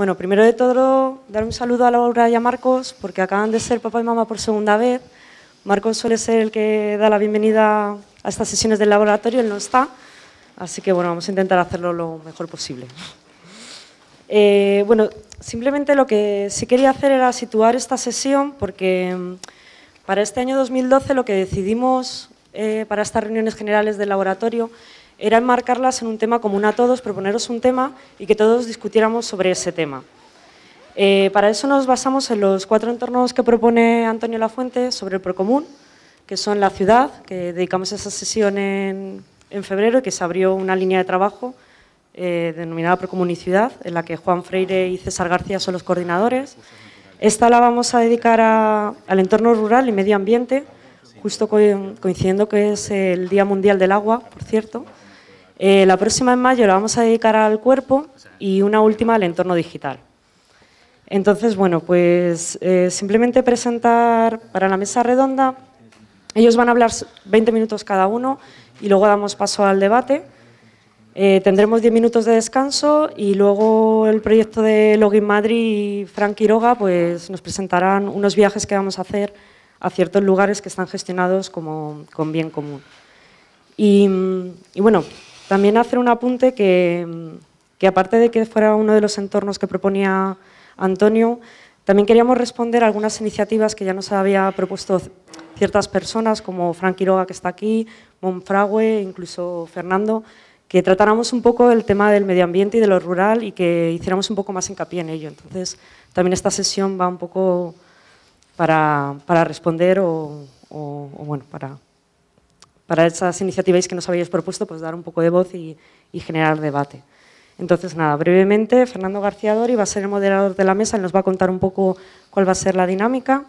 Bueno, primero de todo, dar un saludo a Laura y a Marcos, porque acaban de ser papá y mamá por segunda vez. Marcos suele ser el que da la bienvenida a estas sesiones del laboratorio, él no está, así que bueno, vamos a intentar hacerlo lo mejor posible. Eh, bueno, simplemente lo que sí quería hacer era situar esta sesión, porque mm, para este año 2012 lo que decidimos eh, para estas reuniones generales del laboratorio era enmarcarlas en un tema común a todos, proponeros un tema y que todos discutiéramos sobre ese tema. Eh, para eso nos basamos en los cuatro entornos que propone Antonio Lafuente sobre el Procomún, que son la ciudad, que dedicamos a esa sesión en, en febrero y que se abrió una línea de trabajo eh, denominada Ciudad, en la que Juan Freire y César García son los coordinadores. Esta la vamos a dedicar al entorno rural y medio ambiente, justo coincidiendo que es el Día Mundial del Agua, por cierto. Eh, la próxima en mayo la vamos a dedicar al cuerpo y una última al entorno digital. Entonces, bueno, pues eh, simplemente presentar para la mesa redonda. Ellos van a hablar 20 minutos cada uno y luego damos paso al debate. Eh, tendremos 10 minutos de descanso y luego el proyecto de Login Madrid y Frank Quiroga pues, nos presentarán unos viajes que vamos a hacer a ciertos lugares que están gestionados como, con bien común. y bueno, también hacer un apunte mm, que, aparte de que fuera uno de los entornos que proponía Antonio, también queríamos responder a algunas iniciativas que ya nos había propuesto ciertas personas, como Frank Quiroga, que está aquí, Monfragüe, incluso Fernando, que tratáramos un poco el tema del medio ambiente y de lo rural y que hiciéramos un poco más hincapié en ello. Entonces, también esta sesión va un poco para, responder o bueno, para para esas iniciativas que nos habéis propuesto, pues dar un poco de voz y, generar debate. Entonces, nada, brevemente, Fernando García Dori va a ser el moderador de la mesa, él nos va a contar un poco cuál va a ser la dinámica.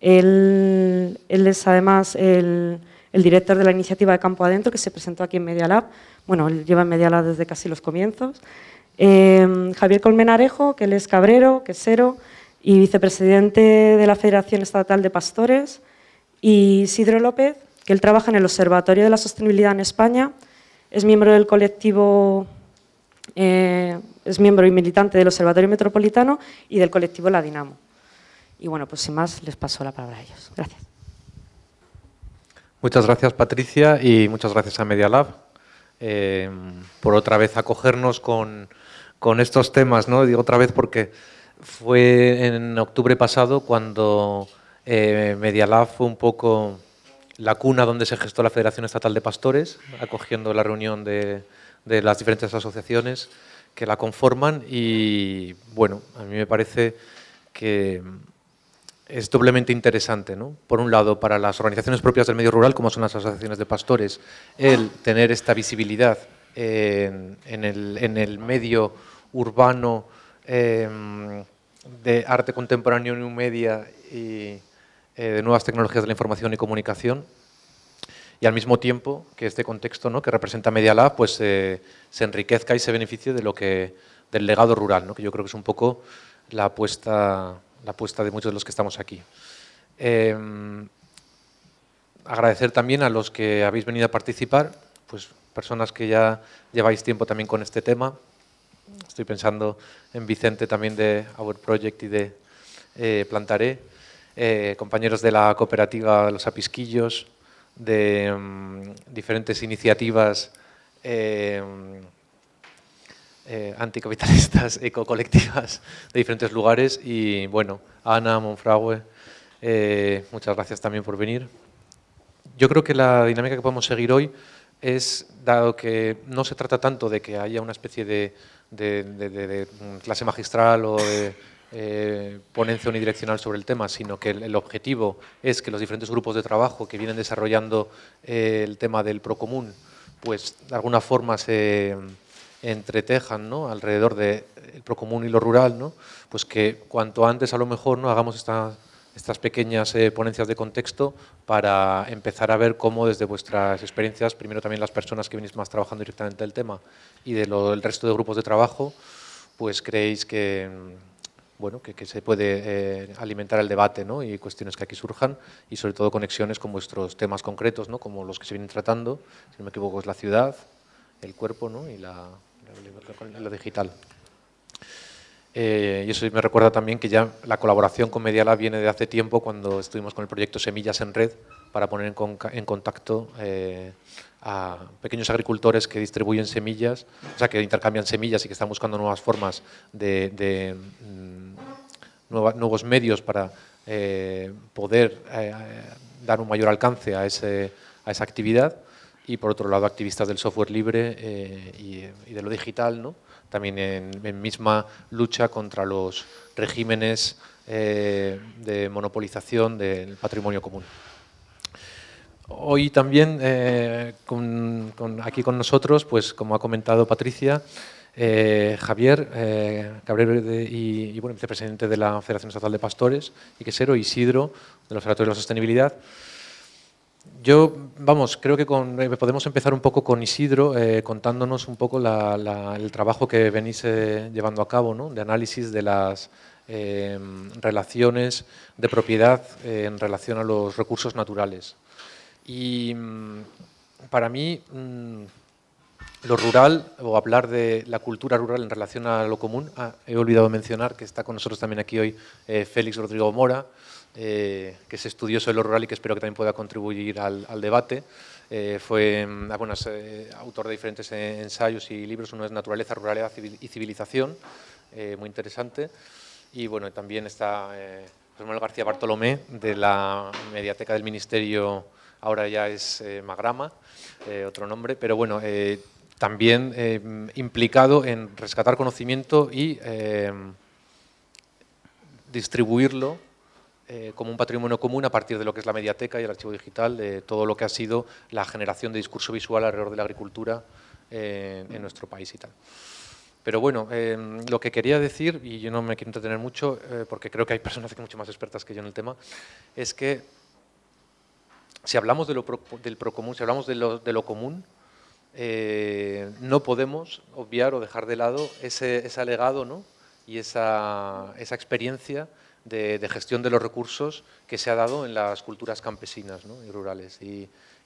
Él, es además el, director de la iniciativa de Campo Adentro, que se presentó aquí en Media Lab. Bueno, él lleva en Media Lab desde casi los comienzos. Eh, Javier Colmenarejo, que él es cabrero, quesero y vicepresidente de la Federación Estatal de Pastores. Y Isidro López, él trabaja en el Observatorio de la Sostenibilidad en España, es miembro del colectivo, eh, es miembro y militante del Observatorio Metropolitano y del colectivo La Dinamo. Y bueno, pues sin más, les paso la palabra a ellos. Gracias. Muchas gracias, Patricia, y muchas gracias a Medialab Lab eh, por otra vez acogernos con, estos temas. ¿no? Digo otra vez porque fue en octubre pasado cuando eh, Media Lab fue un poco la cuna donde se gestó la Federación Estatal de Pastores, acogiendo la reunión de, las diferentes asociaciones que la conforman y, bueno, a mí me parece que es doblemente interesante, ¿no? Por un lado, para las organizaciones propias del medio rural, como son las asociaciones de pastores, el tener esta visibilidad en, el, medio urbano em, de arte contemporáneo, new media y eh, de nuevas tecnologías de la información y comunicación y al mismo tiempo que este contexto ¿no? que representa Medialab pues, eh, se enriquezca y se beneficie de lo que, del legado rural, ¿no? que yo creo que es un poco la apuesta, la apuesta de muchos de los que estamos aquí. Em, agradecer también a los que habéis venido a participar, pues personas que ya lleváis tiempo también con este tema. Estoy pensando en Vicente también de Our Project y de eh, Plantaré. Eh, compañeros de la cooperativa Los Apisquillos, de mm, diferentes iniciativas eh, mm, eh, anticapitalistas eco anticapitalistas, ecocolectivas de diferentes lugares. Y bueno, Ana, Monfragüe, muchas gracias también por venir. Yo creo que la dinámica que podemos seguir hoy es, dado que no se trata tanto de que haya una especie de mm, clase magistral o de eh, ponencia unidireccional sobre el tema, sino que el, objetivo es que los diferentes grupos de trabajo que vienen desarrollando eh, el tema del procomún, pues de alguna forma se mm, entretejan ¿no? alrededor del eh, procomún y lo rural, ¿no? pues que cuanto antes a lo mejor no hagamos estas pequeñas ponencias de contexto para empezar a ver cómo desde vuestras experiencias, primero también las personas que venís más trabajando directamente del tema y del resto de grupos de trabajo, pues creéis que mm, bueno, que, se puede eh, alimentar el debate y cuestiones que aquí surjan y sobre todo conexiones con vuestros temas concretos, ¿no? como los que se vienen tratando, si no me equivoco es la ciudad, el cuerpo y la, la digital. Eh, y eso me recuerda también que ya la colaboración con Medialab viene de hace tiempo cuando estuvimos con el proyecto Semillas en Red para poner en, contacto eh, a pequeños agricultores que distribuyen semillas, o sea, que intercambian semillas y que están buscando nuevas formas de, mm, nuevos medios para eh, poder dar un mayor alcance a esa actividad y por otro lado activistas del software libre eh, y, de lo digital, también en, misma lucha contra los regímenes eh, de monopolización del patrimonio común. Hoy también, eh, con, aquí con nosotros, pues como ha comentado Patricia, Javier eh, Cabrero y, bueno, vicepresidente de la Federación Estatal de Pastores y Quesero, Isidro, los Observatorio de la Sostenibilidad, yo, vamos, creo que eh, podemos empezar un poco con Isidro, eh, contándonos un poco el trabajo que venís eh, llevando a cabo, ¿no? de análisis de las em, relaciones de propiedad en relación a los recursos naturales. Y mm, para mí, mm, lo rural, o hablar de la cultura rural en relación a lo común, ah, he olvidado mencionar que está con nosotros también aquí hoy Félix Rodrigo Mora, eh, que es estudioso lo rural y que espero que también pueda contribuir al, debate. Eh, fue mm, ah, eh, autor de diferentes ensayos y libros, uno es Naturaleza, Ruralidad y Civilización, muy interesante. Y bueno, también está Manuel García Bartolomé, de la Mediateca del Ministerio, ahora ya es Magrama, otro nombre, pero bueno, también implicado en rescatar conocimiento y distribuirlo eh, como un patrimonio común a partir de lo que es la mediateca y el archivo digital, de todo lo que ha sido la generación de discurso visual alrededor de la agricultura eh, en nuestro país y tal. Pero bueno, eh, lo que quería decir, y yo no me quiero entretener mucho, porque creo que hay personas que son mucho más expertas que yo en el tema, es que si hablamos de lo del procomún, si hablamos de lo, común, no podemos obviar o dejar de lado ese, legado ¿no? y esa, esa experiencia de, gestión de los recursos que se ha dado en las culturas campesinas y rurales.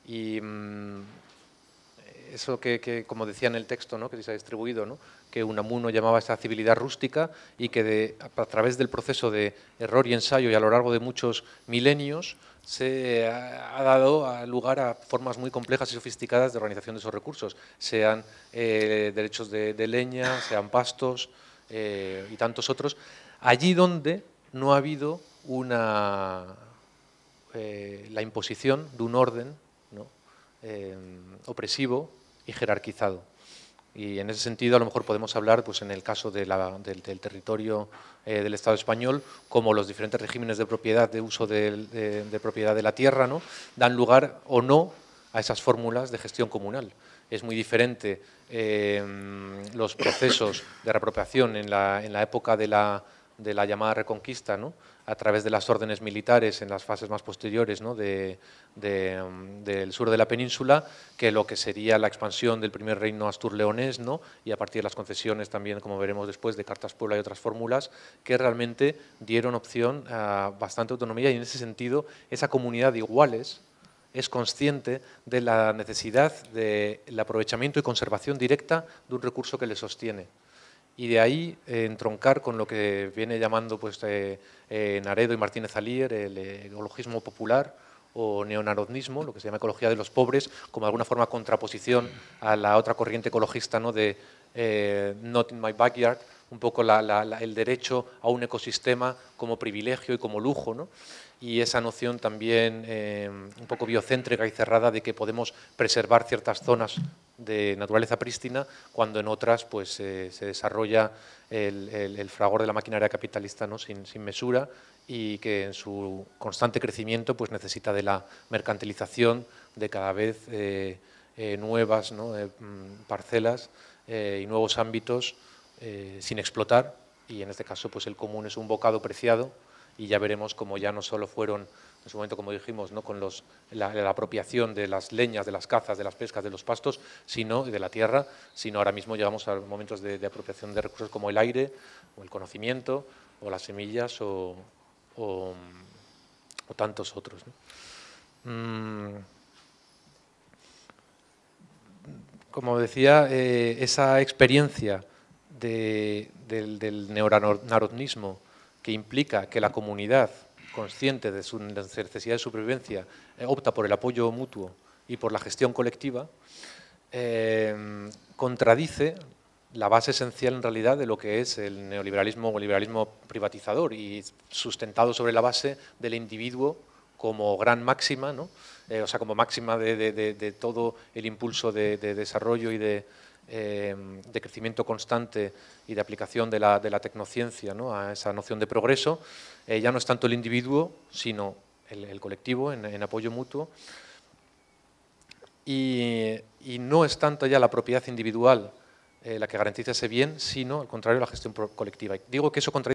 Y, mm, eso que, como decía en el texto que se ha distribuido, que Unamuno llamaba esa civilidad rústica y que a través del proceso de error y ensayo y a lo largo de muchos milenios se ha dado lugar a formas muy complejas y sofisticadas de organización de esos recursos, sean eh, derechos de, leña, sean pastos eh, y tantos otros, allí donde no ha habido una, eh, la imposición de un orden eh, opresivo y jerarquizado. Y en ese sentido, a lo mejor podemos hablar, pues en el caso del, territorio eh, del Estado español, como los diferentes regímenes de propiedad, de uso de, propiedad de la tierra, ¿no? dan lugar o no a esas fórmulas de gestión comunal. Es muy diferente los procesos de reapropiación en la época de la, de la llamada Reconquista, ¿no? a través de las órdenes militares en las fases más posteriores mm, del sur de la península, que lo que sería la expansión del primer reino astur-leonés, ¿no? y a partir de las concesiones también, como veremos después, de Cartas Puebla y otras fórmulas, que realmente dieron opción a bastante autonomía y en ese sentido esa comunidad de iguales es consciente de la necesidad del aprovechamiento y conservación directa de un recurso que le sostiene y de ahí eh, entroncar con lo que viene llamando pues, eh, eh, Naredo y Martínez Alier el ecologismo popular o neonarodnismo, lo que se llama ecología de los pobres, como alguna forma contraposición a la otra corriente ecologista ¿no? de not in my backyard, un poco el derecho a un ecosistema como privilegio y como lujo. ¿no? y esa noción también eh, un poco biocéntrica y cerrada de que podemos preservar ciertas zonas de naturaleza prístina cuando en otras pues, eh, se desarrolla el, fragor de la maquinaria capitalista sin, mesura y que en su constante crecimiento pues, necesita de la mercantilización de cada vez eh, nuevas mm, parcelas y nuevos ámbitos sin explotar y en este caso pues, el común es un bocado preciado y ya veremos cómo ya no solo fueron, en su momento, como dijimos, ¿no? con los, la, apropiación de las leñas, de las cazas, de las pescas, de los pastos, sino de la tierra, sino ahora mismo llegamos a momentos de, apropiación de recursos como el aire, o el conocimiento, o las semillas, o, o, tantos otros. Mm, como decía, eh, esa experiencia del, del que implica que la comunidad, consciente de su necesidad de supervivencia, eh, opta por el apoyo mutuo y por la gestión colectiva, eh, contradice la base esencial en realidad de lo que es el neoliberalismo o el liberalismo privatizador y sustentado sobre la base del individuo como gran máxima, eh, o sea, como máxima de, todo el impulso de, desarrollo y de, Em, de crecimiento constante y de aplicación de la, tecnociencia ¿no? a esa noción de progreso, eh, ya no es tanto el individuo, sino el, colectivo en, apoyo mutuo. Y, no es tanto ya la propiedad individual eh, la que garantiza ese bien, sino, al contrario, la gestión colectiva. digo que eso contradice